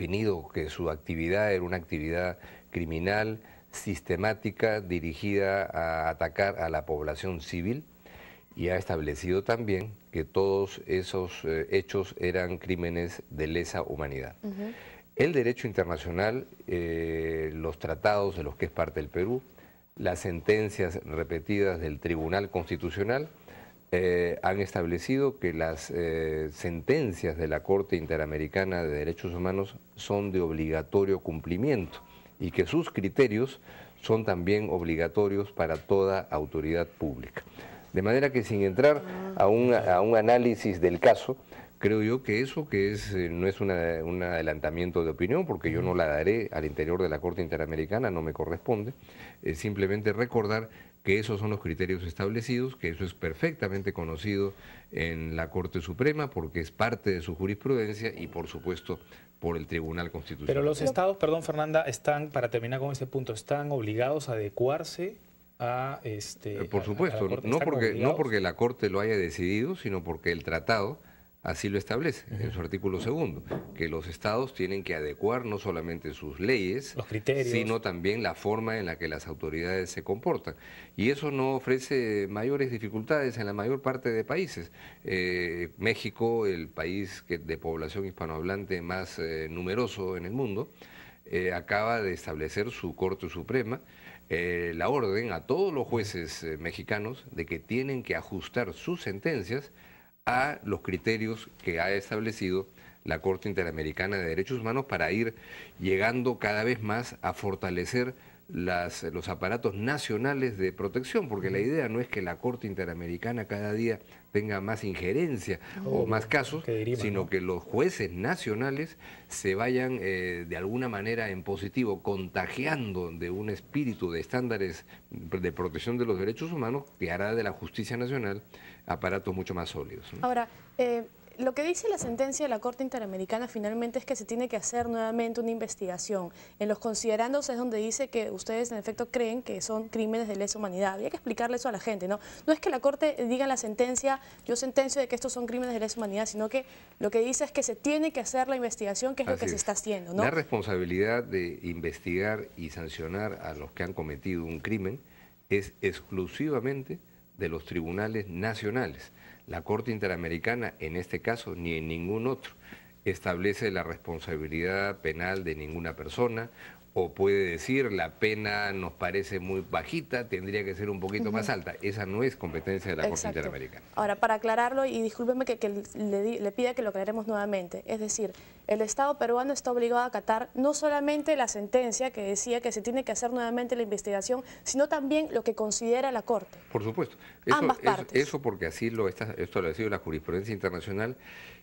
definido que su actividad era una actividad criminal sistemática dirigida a atacar a la población civil y ha establecido también que todos esos eh, hechos eran crímenes de lesa humanidad. El derecho internacional, eh, los tratados de los que es parte el Perú, las sentencias repetidas del Tribunal Constitucional eh, han establecido que las eh, sentencias de la Corte Interamericana de Derechos Humanos son de obligatorio cumplimiento y que sus criterios son también obligatorios para toda autoridad pública. De manera que sin entrar a un, análisis del caso, creo yo que eso que es eh, no es un adelantamiento de opinión, porque yo no la daré al interior de la Corte Interamericana, no me corresponde, es simplemente recordar que esos son los criterios establecidos, que eso es perfectamente conocido en la Corte Suprema porque es parte de su jurisprudencia y por supuesto por el Tribunal Constitucional. Pero los estados, perdón Fernanda, están, para terminar con ese punto, están obligados a adecuarse a este... Eh, por supuesto, no, porque, no porque la Corte lo haya decidido, sino porque el tratado Así lo establece en su artículo segundo, que los estados tienen que adecuar no solamente sus leyes, los criterios. sino también la forma en la que las autoridades se comportan. Y eso no ofrece mayores dificultades en la mayor parte de países. Eh, México, el país que, de población hispanohablante más eh, numeroso en el mundo, eh, acaba de establecer su Corte Suprema. la orden a todos los jueces mexicanos de que tienen que ajustar sus sentencias a los criterios que ha establecido la Corte Interamericana de Derechos Humanos para ir llegando cada vez más a fortalecer los aparatos nacionales de protección, porque la idea no es que la Corte Interamericana cada día tenga más injerencia o oh, más casos, sino que los jueces nacionales se vayan eh, de alguna manera en positivo, contagiando de un espíritu de estándares de protección de los derechos humanos que hará de la justicia nacional aparatos mucho más sólidos. Ahora, eh, lo que dice la sentencia de la Corte Interamericana finalmente es que se tiene que hacer nuevamente una investigación. En los considerandos es donde dice que ustedes en efecto creen que son crímenes de lesa humanidad. Había que explicarle eso a la gente, ¿no? No es que la Corte diga en la sentencia, yo sentencio de que estos son crímenes de lesa humanidad, sino que lo que dice es que se tiene que hacer la investigación, que es lo que se está haciendo, ¿no? La responsabilidad de investigar y sancionar a los que han cometido un crimen es exclusivamente de los tribunales nacionales. La Corte Interamericana, en este caso, ni en ningún otro, establece la responsabilidad penal de ninguna persona o puede decir la pena nos parece muy bajita, tendría que ser un poquito más alta. Esa no es competencia de la Corte Interamericana. Ahora, para aclararlo, y discúlpeme que, le, pida que lo aclaremos nuevamente, es decir, el Estado peruano está obligado a acatar no solamente la sentencia que decía que se tiene que hacer nuevamente la investigación, sino también lo que considera la Corte. Por supuesto. Eso, Ambas partes. Eso, porque así lo esto lo ha sido la jurisprudencia internacional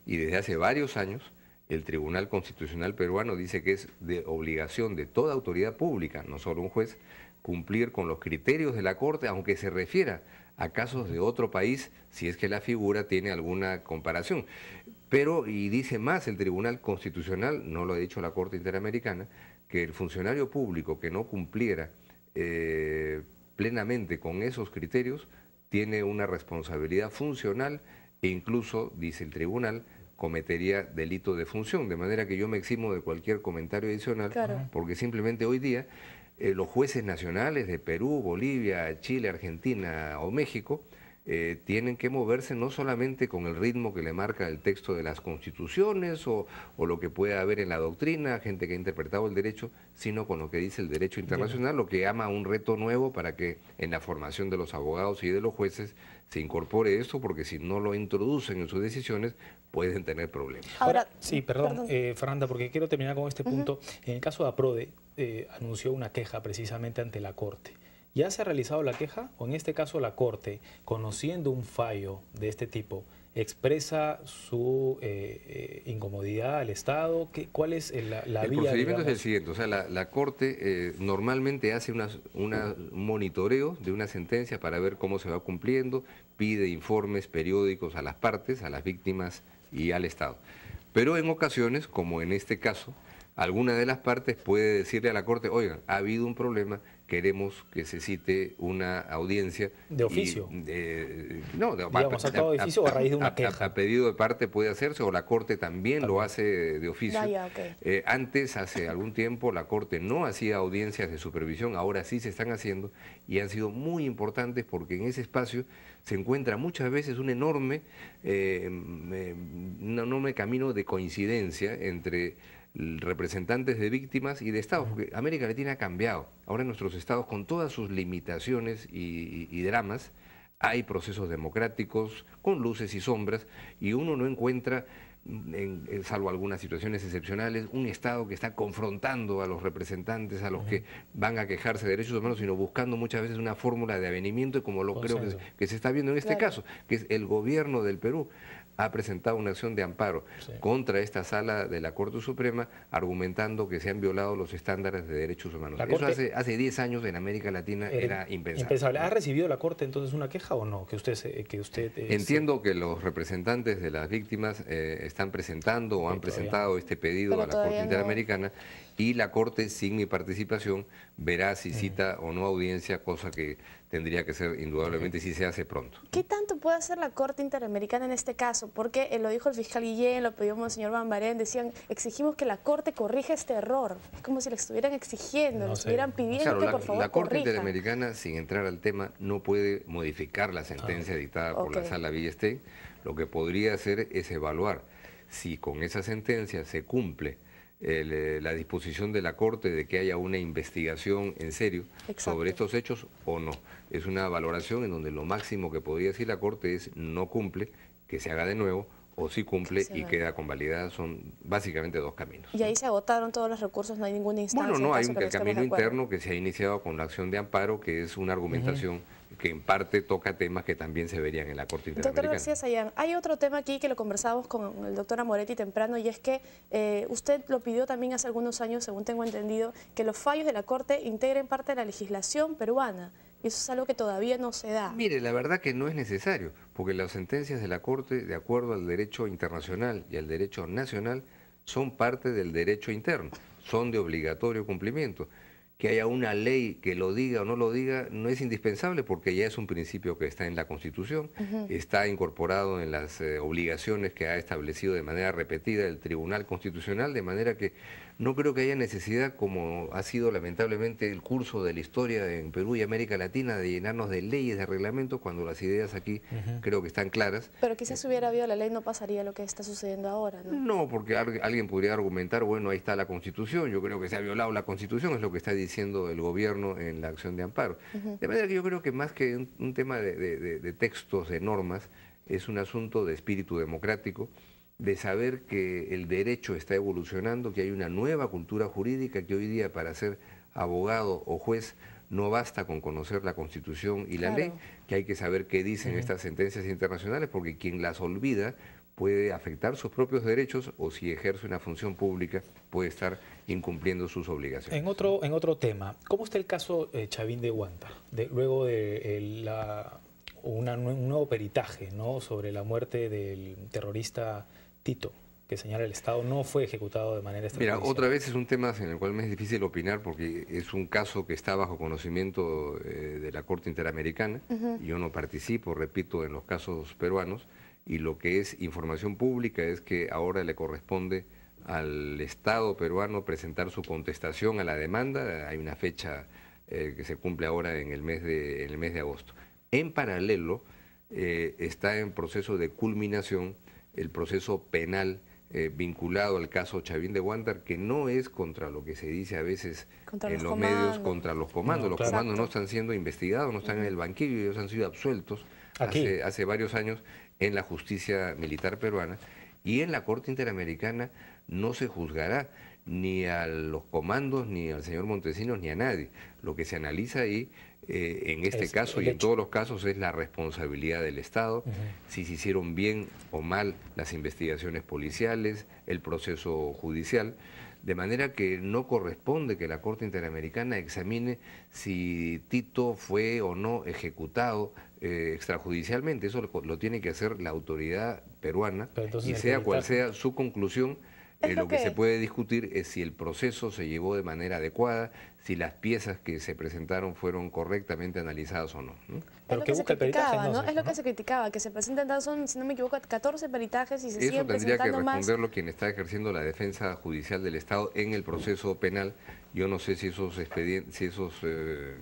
y desde hace varios años el Tribunal Constitucional Peruano dice que es de obligación de toda autoridad pública, no solo un juez, cumplir con los criterios de la Corte, aunque se refiera a casos de otro país, si es que la figura tiene alguna comparación. Pero, y dice más el Tribunal Constitucional, no lo ha dicho la Corte Interamericana, que el funcionario público que no cumpliera eh, plenamente con esos criterios tiene una responsabilidad funcional e incluso, dice el tribunal, cometería delito de función, de manera que yo me eximo de cualquier comentario adicional, porque simplemente hoy día eh, los jueces nacionales de Perú, Bolivia, Chile, Argentina o México eh, tienen que moverse no solamente con el ritmo que le marca el texto de las constituciones o, lo que pueda haber en la doctrina, gente que ha interpretado el derecho, sino con lo que dice el derecho internacional, lo que llama un reto nuevo para que en la formación de los abogados y de los jueces se incorpore esto, porque si no lo introducen en sus decisiones, pueden tener problemas. Ahora, sí, perdón, eh, Fernanda, porque quiero terminar con este punto. En el caso de APRODE, eh, anunció una queja precisamente ante la Corte ya se ha realizado la queja o en este caso la Corte, conociendo un fallo de este tipo, expresa su eh, eh, incomodidad al Estado? ¿Cuál es eh, la, el vía? procedimiento es el siguiente, o sea, la, Corte normalmente hace un monitoreo de una sentencia para ver cómo se va cumpliendo, pide informes periódicos a las partes, a las víctimas y al Estado. Pero en ocasiones, como en este caso, alguna de las partes puede decirle a la Corte, oigan, ha habido un problema, queremos que se cite una audiencia. ¿De oficio? no, de, a, oficio a, raíz de una queja. A, pedido de parte puede hacerse o la Corte también lo hace de oficio. Eh, antes, hace algún tiempo, la Corte no hacía audiencias de supervisión, ahora sí se están haciendo y han sido muy importantes porque en ese espacio se encuentra muchas veces un enorme, un eh, enorme camino de coincidencia entre representantes de víctimas y de estados, porque América Latina ha cambiado. Ahora en nuestros estados, con todas sus limitaciones y, dramas, hay procesos democráticos con luces y sombras y uno no encuentra en, salvo algunas situaciones excepcionales, un Estado que está confrontando a los representantes, a los que van a quejarse de derechos humanos, sino buscando muchas veces una fórmula de avenimiento, como lo creo que, se está viendo en este caso, que es el gobierno del Perú ha presentado una acción de amparo contra esta sala de la Corte Suprema argumentando que se han violado los estándares de derechos humanos. Eso hace, hace 10 años en América Latina era impensable. ¿Ha recibido la Corte entonces una queja o no? Que usted, que usted eh, Entiendo que los representantes de las víctimas eh, están presentando o han presentado este pedido a la Corte Interamericana y la Corte, sin mi participación, verá si cita o no audiencia, cosa que tendría que ser indudablemente si se hace pronto. ¿Qué tanto puede hacer la Corte Interamericana en este caso? Porque eh, lo dijo el fiscal Guillén, lo pidió Van Baren, decían, exigimos que la Corte corrija este error. Es como si le estuvieran exigiendo, estuvieran pidiendo la, por favor La Corte Interamericana, sin entrar al tema, no puede modificar la sentencia ah. dictada por la Sala Villestén. Lo que podría hacer es evaluar si con esa sentencia se cumple eh, la disposición de la Corte de que haya una investigación en serio sobre estos hechos o no. Es una valoración en donde lo máximo que podría decir la Corte es no cumple, que se haga de nuevo, o si cumple y queda queda convalidada, son básicamente dos caminos. Y ahí se agotaron todos los recursos, no hay ninguna instancia. Bueno, no, hay un camino interno que se ha iniciado con la acción de amparo, que es una argumentación que en parte toca temas que también se verían en la Corte Interamericana. Doctor García Sayán, hay otro tema aquí que lo conversábamos con el doctor Amoretti temprano, y es que eh, usted lo pidió también hace algunos años, según tengo entendido, que los fallos de la Corte integren parte de la legislación peruana eso es algo que todavía no se da. Mire, la verdad que no es necesario, porque las sentencias de la Corte, de acuerdo al derecho internacional y al derecho nacional, son parte del derecho interno, son de obligatorio cumplimiento que haya una ley que lo diga o no lo diga no es indispensable porque ya es un principio que está en la Constitución, está incorporado en las eh, obligaciones que ha establecido de manera repetida el Tribunal Constitucional, de manera que no creo que haya necesidad, como ha sido lamentablemente el curso de la historia en Perú y América Latina, de llenarnos de leyes, de reglamentos, cuando las ideas aquí creo que están claras. Pero quizás si hubiera habido la ley no pasaría lo que está sucediendo ahora, ¿no? No, porque alguien podría argumentar, bueno, ahí está la Constitución, yo creo que se ha violado la Constitución, es lo que está diciendo diciendo el gobierno en la acción de amparo. De manera que yo creo que más que un, tema de, textos, de normas, es un asunto de espíritu democrático, de saber que el derecho está evolucionando, que hay una nueva cultura jurídica, que hoy día para ser abogado o juez no basta con conocer la Constitución y la ley, que hay que saber qué dicen estas sentencias internacionales, porque quien las olvida puede afectar sus propios derechos o si ejerce una función pública puede estar incumpliendo sus obligaciones. En otro, en otro tema, ¿cómo está el caso eh, Chavín de Guanta? luego de eh, la, un nuevo peritaje sobre la muerte del terrorista Tito que señala el Estado no fue ejecutado de manera Mira, otra vez es un tema en el cual me es difícil opinar porque es un caso que está bajo conocimiento eh, de la Corte Interamericana. Yo no participo, repito, en los casos peruanos y lo que es información pública es que ahora le corresponde al Estado peruano presentar su contestación a la demanda. Hay una fecha eh, que se cumple ahora en el mes de, mes de agosto. En paralelo, eh, está en proceso de culminación el proceso penal eh, vinculado al caso Chavín de Huántar que no es contra lo que se dice a veces en los, medios, contra los comandos. los comandos no están siendo investigados, no están en el banquillo, ellos han sido absueltos hace, varios años en la justicia militar peruana y en la Corte Interamericana no se juzgará ni a los comandos, ni al señor Montesinos, ni a nadie. Lo que se analiza ahí, eh, en este caso y en todos los casos, es la responsabilidad del Estado, si se hicieron bien o mal las investigaciones policiales, el proceso judicial. De manera que no corresponde que la Corte Interamericana examine si Tito fue o no ejecutado eh, extrajudicialmente, eso lo, tiene que hacer la autoridad peruana y sea cual sea su conclusión, eh, lo que, se puede discutir es si el proceso se llevó de manera adecuada, si las piezas que se presentaron fueron correctamente analizadas o no. Pero es lo que, se criticaba, Es lo que se criticaba, que se presentan, si no me equivoco, 14 peritajes y se Eso tendría que responderlo quien está ejerciendo la defensa judicial del Estado en el proceso penal. Yo no sé si esos expedientes, si esos... Eh,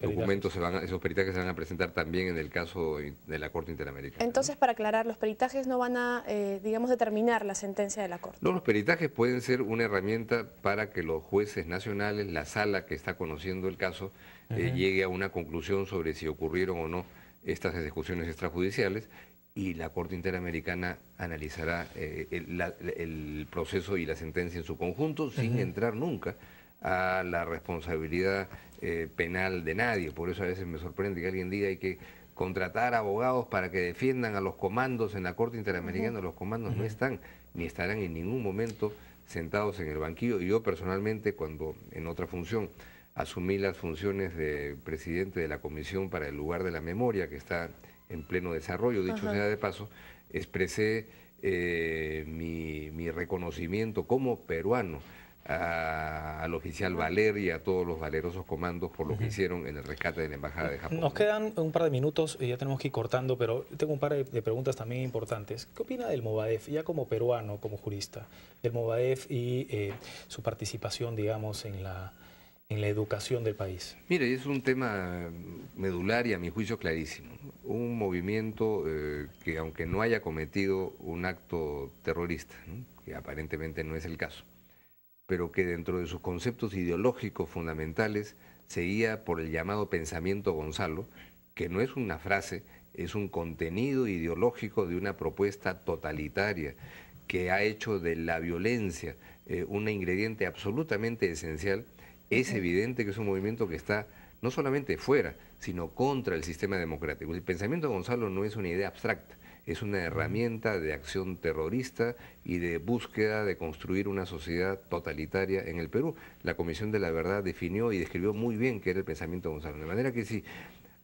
documentos, se van esos peritajes se van a presentar también en el caso de la Corte Interamericana. Entonces, para aclarar, los peritajes no van a, eh, digamos, determinar la sentencia de la Corte. No, los peritajes pueden ser una herramienta para que los jueces nacionales, la sala que está conociendo el caso, eh, llegue a una conclusión sobre si ocurrieron o no estas ejecuciones extrajudiciales y la Corte Interamericana analizará eh, el, proceso y la sentencia en su conjunto sin entrar nunca a la responsabilidad eh, penal de nadie. Por eso a veces me sorprende que alguien diga hay que contratar abogados para que defiendan a los comandos en la Corte Interamericana. Los comandos no están ni estarán en ningún momento sentados en el banquillo. Y yo personalmente, cuando en otra función asumí las funciones de presidente de la Comisión para el Lugar de la Memoria, que está en pleno desarrollo, dicho sea de paso, expresé eh, mi reconocimiento como peruano al oficial Valer y a todos los valerosos comandos por lo que hicieron en el rescate de la Embajada de Japón. Nos quedan un par de minutos y ya tenemos que ir cortando, pero tengo un par de, preguntas también importantes. ¿Qué opina del Movadef, ya como peruano, como jurista, del Movadef y eh, su participación, digamos, en la en la educación del país? Mire, es un tema medular y a mi juicio clarísimo. Un movimiento eh, que aunque no haya cometido un acto terrorista, que aparentemente no es el caso, pero que dentro de sus conceptos ideológicos fundamentales seguía por el llamado pensamiento Gonzalo, que no es una frase, es un contenido ideológico de una propuesta totalitaria que ha hecho de la violencia eh, un ingrediente absolutamente esencial, es evidente que es un movimiento que está no solamente fuera, sino contra el sistema democrático. El pensamiento Gonzalo no es una idea abstracta, es una herramienta de acción terrorista y de búsqueda de construir una sociedad totalitaria en el Perú. La Comisión de la Verdad definió y describió muy bien qué era el pensamiento de Gonzalo. De manera que si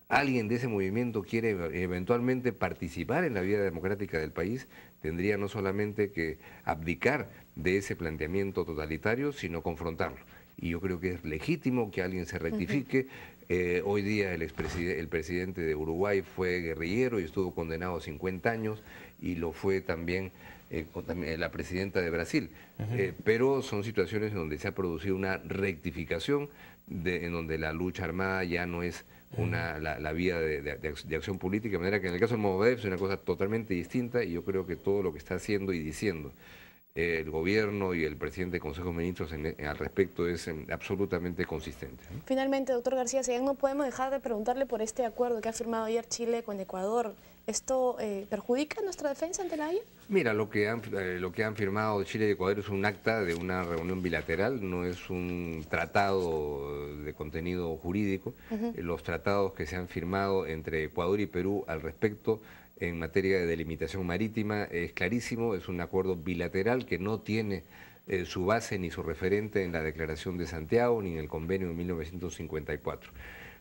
alguien de ese movimiento quiere eventualmente participar en la vida democrática del país, tendría no solamente que abdicar de ese planteamiento totalitario, sino confrontarlo. Y yo creo que es legítimo que alguien se rectifique. Eh, hoy día el, el presidente de Uruguay fue guerrillero y estuvo condenado a 50 años y lo fue también, eh, eh, la presidenta de Brasil. pero son situaciones en donde se ha producido una rectificación, en donde la lucha armada ya no es una, la, vía de, acción política, de manera que en el caso de Movedev es una cosa totalmente distinta y yo creo que todo lo que está haciendo y diciendo el gobierno y el presidente del Consejo de Ministros al respecto es em, absolutamente consistente. Finalmente, doctor García si no podemos dejar de preguntarle por este acuerdo que ha firmado ayer Chile con Ecuador ¿Esto eh, perjudica nuestra defensa ante la Haya? Mira, lo que, han, eh, lo que han firmado Chile y Ecuador es un acta de una reunión bilateral, no es un tratado de contenido jurídico. Eh, los tratados que se han firmado entre Ecuador y Perú al respecto en materia de delimitación marítima es clarísimo, es un acuerdo bilateral que no tiene su base ni su referente en la Declaración de Santiago ni en el convenio de 1954.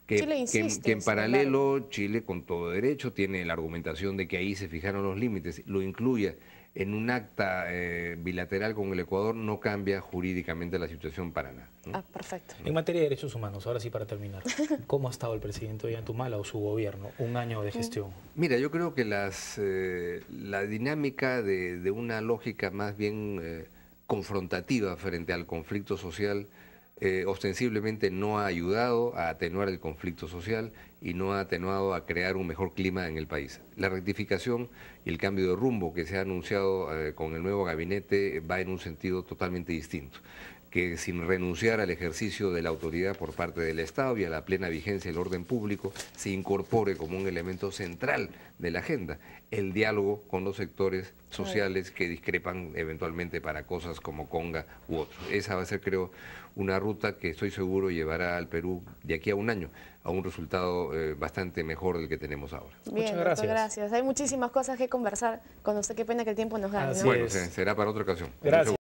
Que, en paralelo Chile con todo derecho tiene la argumentación de que ahí se fijaron los límites, lo incluya en un acta eh, bilateral con el Ecuador no cambia jurídicamente la situación para nada. Ah, perfecto. En materia de derechos humanos, ahora sí para terminar, ¿cómo ha estado el presidente Ollantumala o su gobierno? Un año de mm. gestión. Mira, yo creo que las, eh, la dinámica de, una lógica más bien eh, confrontativa frente al conflicto social eh, ostensiblemente no ha ayudado a atenuar el conflicto social y no ha atenuado a crear un mejor clima en el país. La rectificación y el cambio de rumbo que se ha anunciado eh, con el nuevo gabinete va en un sentido totalmente distinto que sin renunciar al ejercicio de la autoridad por parte del Estado y a la plena vigencia del orden público, se incorpore como un elemento central de la agenda el diálogo con los sectores sociales que discrepan eventualmente para cosas como Conga u otros. Esa va a ser, creo, una ruta que estoy seguro llevará al Perú de aquí a un año a un resultado eh, bastante mejor del que tenemos ahora. Muchas gracias. Hay muchísimas cosas que conversar con usted. Qué pena que el tiempo nos gane. Bueno, será para otra ocasión. Gracias.